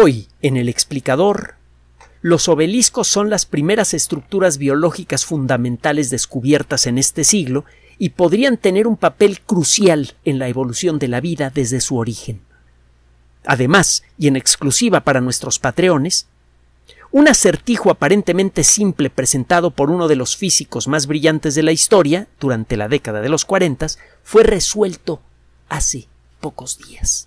Hoy, en el explicador, los obeliscos son las primeras estructuras biológicas fundamentales descubiertas en este siglo y podrían tener un papel crucial en la evolución de la vida desde su origen. Además, y en exclusiva para nuestros patreones, un acertijo aparentemente simple presentado por uno de los físicos más brillantes de la historia durante la década de los 40 fue resuelto hace pocos días.